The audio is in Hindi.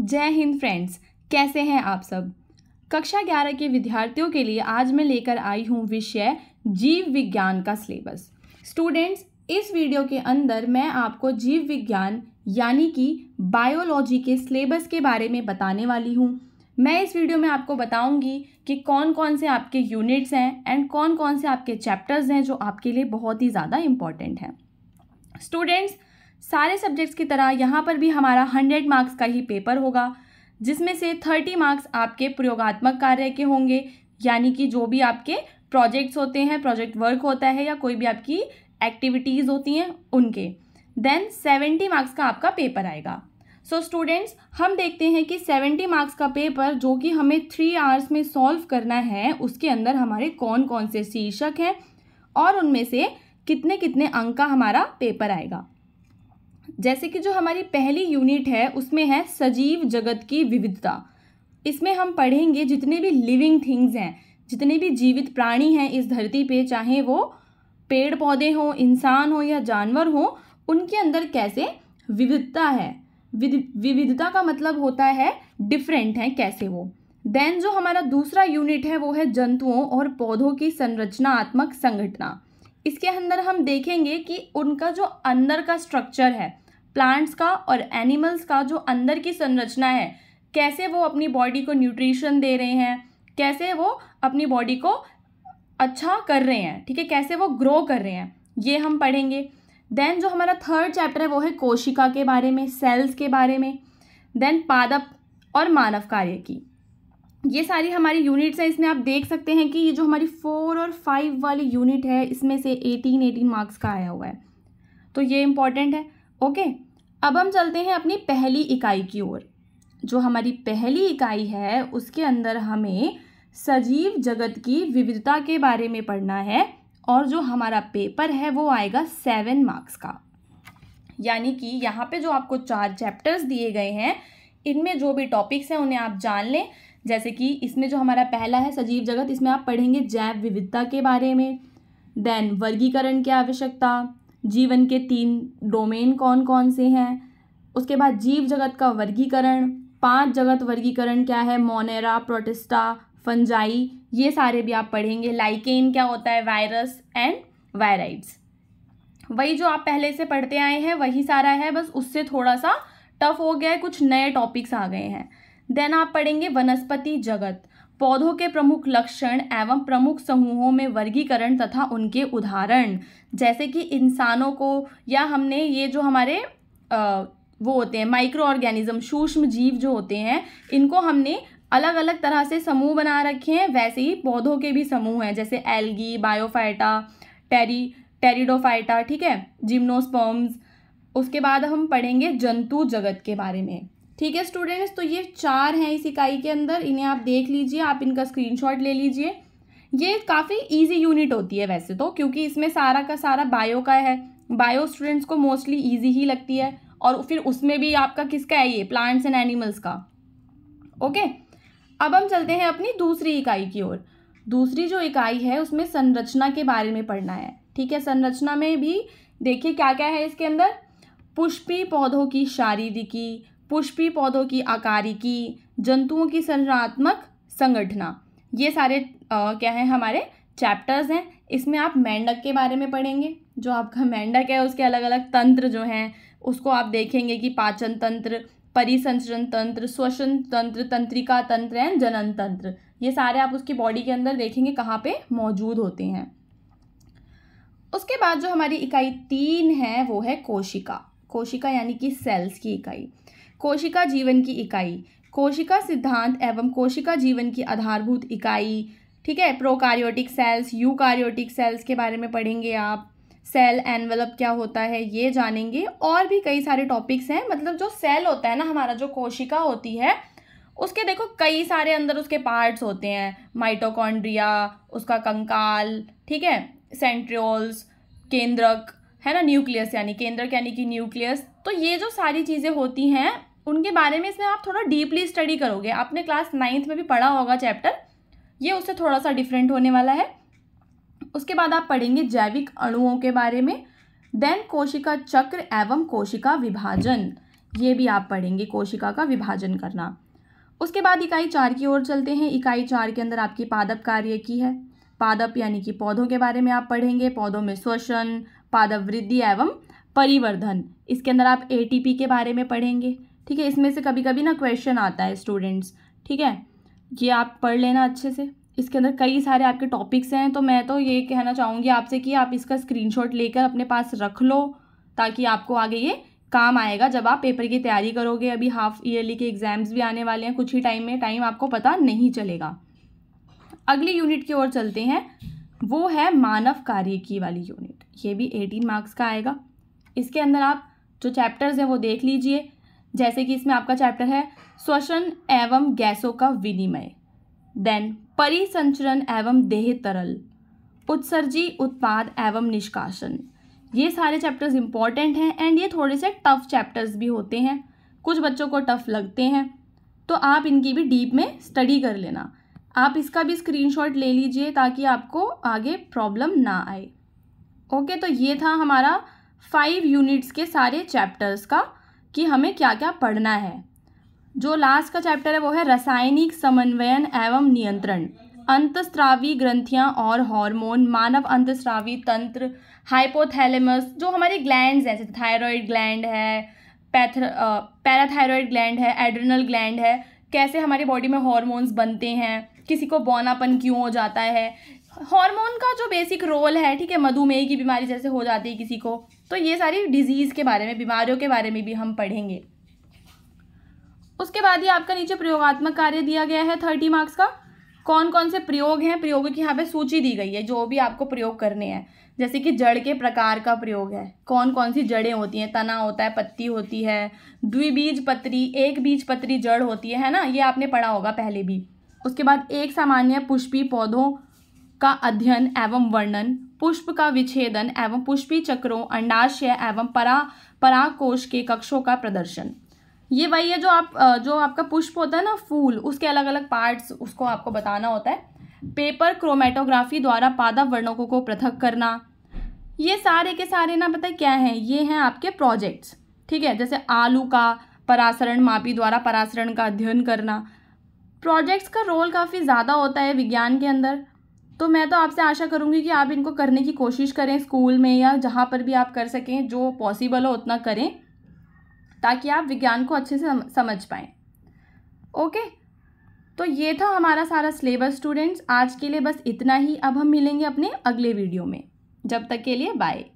जय हिंद फ्रेंड्स कैसे हैं आप सब कक्षा ग्यारह के विद्यार्थियों के लिए आज मैं लेकर आई हूँ विषय जीव विज्ञान का सिलेबस स्टूडेंट्स इस वीडियो के अंदर मैं आपको जीव विज्ञान यानी कि बायोलॉजी के सिलेबस के बारे में बताने वाली हूँ मैं इस वीडियो में आपको बताऊंगी कि कौन कौन से आपके यूनिट्स हैं एंड कौन कौन से आपके चैप्टर्स हैं जो आपके लिए बहुत ही ज़्यादा इम्पॉर्टेंट हैं स्टूडेंट्स सारे सब्जेक्ट्स की तरह यहाँ पर भी हमारा हंड्रेड मार्क्स का ही पेपर होगा जिसमें से थर्टी मार्क्स आपके प्रयोगात्मक कार्य के होंगे यानी कि जो भी आपके प्रोजेक्ट्स होते हैं प्रोजेक्ट वर्क होता है या कोई भी आपकी एक्टिविटीज़ होती हैं उनके देन सेवेंटी मार्क्स का आपका पेपर आएगा सो so स्टूडेंट्स हम देखते हैं कि सेवेंटी मार्क्स का पेपर जो कि हमें थ्री आवर्स में सॉल्व करना है उसके अंदर हमारे कौन कौन से शीर्षक हैं और उनमें से कितने कितने अंक का हमारा पेपर आएगा जैसे कि जो हमारी पहली यूनिट है उसमें है सजीव जगत की विविधता इसमें हम पढ़ेंगे जितने भी लिविंग थिंग्स हैं जितने भी जीवित प्राणी हैं इस धरती पे चाहे वो पेड़ पौधे हों इंसान हो या जानवर हो उनके अंदर कैसे विविधता है विविधता का मतलब होता है डिफरेंट है कैसे वो देन जो हमारा दूसरा यूनिट है वो है जंतुओं और पौधों की संरचनात्मक संगठना इसके अंदर हम देखेंगे कि उनका जो अंदर का स्ट्रक्चर है प्लांट्स का और एनिमल्स का जो अंदर की संरचना है कैसे वो अपनी बॉडी को न्यूट्रिशन दे रहे हैं कैसे वो अपनी बॉडी को अच्छा कर रहे हैं ठीक है कैसे वो ग्रो कर रहे हैं ये हम पढ़ेंगे देन जो हमारा थर्ड चैप्टर है वो है कोशिका के बारे में सेल्स के बारे में देन पादप और मानव कार्य की ये सारी हमारी यूनिट्स हैं इसमें आप देख सकते हैं कि ये जो हमारी फोर और फाइव वाली यूनिट है इसमें से एटीन एटीन मार्क्स का आया हुआ है तो ये इम्पॉर्टेंट है ओके अब हम चलते हैं अपनी पहली इकाई की ओर जो हमारी पहली इकाई है उसके अंदर हमें सजीव जगत की विविधता के बारे में पढ़ना है और जो हमारा पेपर है वो आएगा सेवन मार्क्स का यानी कि यहाँ पे जो आपको चार चैप्टर्स दिए गए हैं इनमें जो भी टॉपिक्स हैं उन्हें आप जान लें जैसे कि इसमें जो हमारा पहला है सजीव जगत इसमें आप पढ़ेंगे जैव विविधता के बारे में देन वर्गीकरण की आवश्यकता जीवन के तीन डोमेन कौन कौन से हैं उसके बाद जीव जगत का वर्गीकरण पांच जगत वर्गीकरण क्या है मोनेरा प्रोटिस्टा फंजाई ये सारे भी आप पढ़ेंगे लाइकेन क्या होता है वायरस एंड वायराइड्स वही जो आप पहले से पढ़ते आए हैं वही सारा है बस उससे थोड़ा सा टफ हो गया है कुछ नए टॉपिक्स आ गए हैं देन आप पढ़ेंगे वनस्पति जगत पौधों के प्रमुख लक्षण एवं प्रमुख समूहों में वर्गीकरण तथा उनके उदाहरण जैसे कि इंसानों को या हमने ये जो हमारे आ, वो होते हैं माइक्रो ऑर्गेनिज्म सूक्ष्म जीव जो होते हैं इनको हमने अलग अलग तरह से समूह बना रखे हैं वैसे ही पौधों के भी समूह हैं जैसे एल्गी बायोफाइटा टेरी टेरिडोफाइटा ठीक है जिम्नोस्पर्म्स उसके बाद हम पढ़ेंगे जंतु जगत के बारे में ठीक है स्टूडेंट्स तो ये चार हैं इस इकाई के अंदर इन्हें आप देख लीजिए आप इनका स्क्रीनशॉट ले लीजिए ये काफ़ी इजी यूनिट होती है वैसे तो क्योंकि इसमें सारा का सारा बायो का है बायो स्टूडेंट्स को मोस्टली ईजी ही लगती है और फिर उसमें भी आपका किसका है ये प्लांट्स एंड एनिमल्स का ओके अब हम चलते हैं अपनी दूसरी इकाई की ओर दूसरी जो इकाई है उसमें संरचना के बारे में पढ़ना है ठीक है संरचना में भी देखिए क्या क्या है इसके अंदर पुष्पी पौधों की शारीरिकी पुष्पी पौधों की आकारिकी जंतुओं की संरचनात्मक संगठना ये सारे आ, क्या है हमारे चैप्टर्स हैं इसमें आप मेंढक के बारे में पढ़ेंगे जो आपका मेंढक है उसके अलग अलग तंत्र जो हैं उसको आप देखेंगे कि पाचन तंत्र परिसंचरण तंत्र श्वसन तंत्र तंत्रिका तंत्र एंड जनन तंत्र ये सारे आप उसकी बॉडी के अंदर देखेंगे कहाँ पे मौजूद होते हैं उसके बाद जो हमारी इकाई तीन है वो है कोशिका कोशिका यानी कि सेल्स की इकाई कोशिका जीवन की इकाई कोशिका सिद्धांत एवं कोशिका जीवन की आधारभूत इकाई ठीक है प्रोकार्योटिक सेल्स यूकार्योटिक सेल्स के बारे में पढ़ेंगे आप सेल एनवेलप क्या होता है ये जानेंगे और भी कई सारे टॉपिक्स हैं मतलब जो सेल होता है ना हमारा जो कोशिका होती है उसके देखो कई सारे अंदर उसके पार्ट्स होते हैं माइटोकॉन्ड्रिया उसका कंकाल ठीक है सेंट्रियोल्स केंद्रक है ना न्यूक्लियस यानी केंद्रक यानी कि न्यूक्लियस तो ये जो सारी चीज़ें होती हैं उनके बारे में इसमें आप थोड़ा डीपली स्टडी करोगे आपने क्लास नाइन्थ में भी पढ़ा होगा चैप्टर ये उससे थोड़ा सा डिफरेंट होने वाला है उसके बाद आप पढ़ेंगे जैविक अणुओं के बारे में देन कोशिका चक्र एवं कोशिका विभाजन ये भी आप पढ़ेंगे कोशिका का विभाजन करना उसके बाद इकाई चार की ओर चलते हैं इकाई चार के अंदर आपकी पादप कार्य की है पादप यानी कि पौधों के बारे में आप पढ़ेंगे पौधों में श्वसन पादवृद्धि एवं परिवर्धन इसके अंदर आप एटीपी के बारे में पढ़ेंगे ठीक है इसमें से कभी कभी ना क्वेश्चन आता है स्टूडेंट्स ठीक है ये आप पढ़ लेना अच्छे से इसके अंदर कई सारे आपके टॉपिक्स हैं तो मैं तो ये कहना चाहूँगी आपसे कि आप इसका स्क्रीनशॉट लेकर अपने पास रख लो ताकि आपको आगे ये काम आएगा जब आप पेपर की तैयारी करोगे अभी हाफ ईयरली के एग्ज़ाम्स भी आने वाले हैं कुछ ही टाइम में टाइम आपको पता नहीं चलेगा अगली यूनिट की ओर चलते हैं वो है मानव कार्य की वाली यूनिट ये भी एटीन मार्क्स का आएगा इसके अंदर आप जो चैप्टर्स हैं वो देख लीजिए जैसे कि इसमें आपका चैप्टर है श्वसन एवं गैसों का विनिमय देन परिसंचरण एवं देह तरल उत्सर्जी उत्पाद एवं निष्कासन ये सारे चैप्टर्स इंपॉर्टेंट हैं एंड ये थोड़े से टफ चैप्टर्स भी होते हैं कुछ बच्चों को टफ लगते हैं तो आप इनकी भी डीप में स्टडी कर लेना आप इसका भी स्क्रीनशॉट ले लीजिए ताकि आपको आगे प्रॉब्लम ना आए ओके तो ये था हमारा फाइव यूनिट्स के सारे चैप्टर्स का कि हमें क्या क्या पढ़ना है जो लास्ट का चैप्टर है वो है रासायनिक समन्वयन एवं नियंत्रण अंतस्रावी ग्रंथियां और हार्मोन मानव अंतस्रावी तंत्र हाइपोथैलेमस जो हमारे ग्लैंड्स हैं जैसे थायरॉयड ग्लैंड है पैथ पैराथायरॉयड ग्लैंड है एड्रिनल ग्लैंड है कैसे हमारे बॉडी में हॉर्मोन्स बनते हैं किसी को बौनापन क्यों हो जाता है हार्मोन का जो बेसिक रोल है ठीक है मधुमेह की बीमारी जैसे हो जाती है किसी को तो ये सारी डिजीज़ के बारे में बीमारियों के बारे में भी हम पढ़ेंगे उसके बाद ही आपका नीचे प्रयोगात्मक कार्य दिया गया है थर्टी मार्क्स का कौन कौन से प्रयोग हैं प्रयोगों की यहाँ पे सूची दी गई है जो भी आपको प्रयोग करने हैं जैसे कि जड़ के प्रकार का प्रयोग है कौन कौन सी जड़ें होती हैं तना होता है पत्ती होती है द्विबीज पत्री एक बीज पत्री जड़ होती है है ना ये आपने पढ़ा होगा पहले भी उसके बाद एक सामान्य पुष्पी पौधों का अध्ययन एवं वर्णन पुष्प का विच्छेदन एवं पुष्पी चक्रों अंडाशय एवं परा पराकोश के कक्षों का प्रदर्शन ये वही है जो आप जो आपका पुष्प होता है ना फूल उसके अलग अलग पार्ट्स उसको आपको बताना होता है पेपर क्रोमेटोग्राफी द्वारा पादप वर्णकों को पृथक करना ये सारे के सारे ना पता क्या है ये हैं आपके प्रोजेक्ट्स ठीक है जैसे आलू का परासरण मापी द्वारा परासरण का अध्ययन करना प्रोजेक्ट्स का रोल काफ़ी ज़्यादा होता है विज्ञान के अंदर तो मैं तो आपसे आशा करूँगी कि आप इनको करने की कोशिश करें स्कूल में या जहाँ पर भी आप कर सकें जो पॉसिबल हो उतना करें ताकि आप विज्ञान को अच्छे से समझ पाएँ ओके तो ये था हमारा सारा सिलेबस स्टूडेंट्स आज के लिए बस इतना ही अब हम मिलेंगे अपने अगले वीडियो में जब तक के लिए बाय